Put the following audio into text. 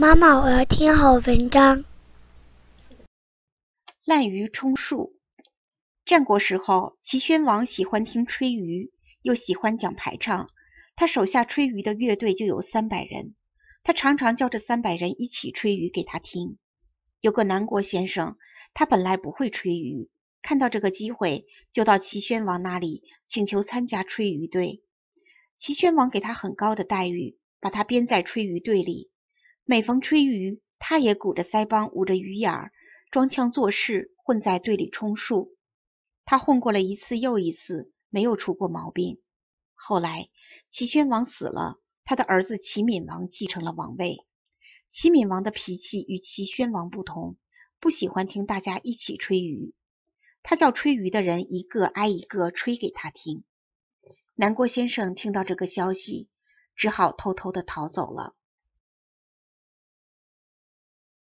妈妈，我要听好文章。滥竽充数。战国时候，齐宣王喜欢听吹竽，又喜欢讲排场，他手下吹竽的乐队就有三百人，他常常叫这三百人一起吹竽给他听。有个南国先生，他本来不会吹竽，看到这个机会，就到齐宣王那里请求参加吹竽队。齐宣王给他很高的待遇，把他编在吹竽队里。每逢吹竽，他也鼓着腮帮，捂着鱼眼儿，装腔作势，混在队里充数。他混过了一次又一次，没有出过毛病。后来齐宣王死了，他的儿子齐闵王继承了王位。齐闵王的脾气与齐宣王不同，不喜欢听大家一起吹竽。他叫吹竽的人一个挨一个吹给他听。南郭先生听到这个消息，只好偷偷的逃走了。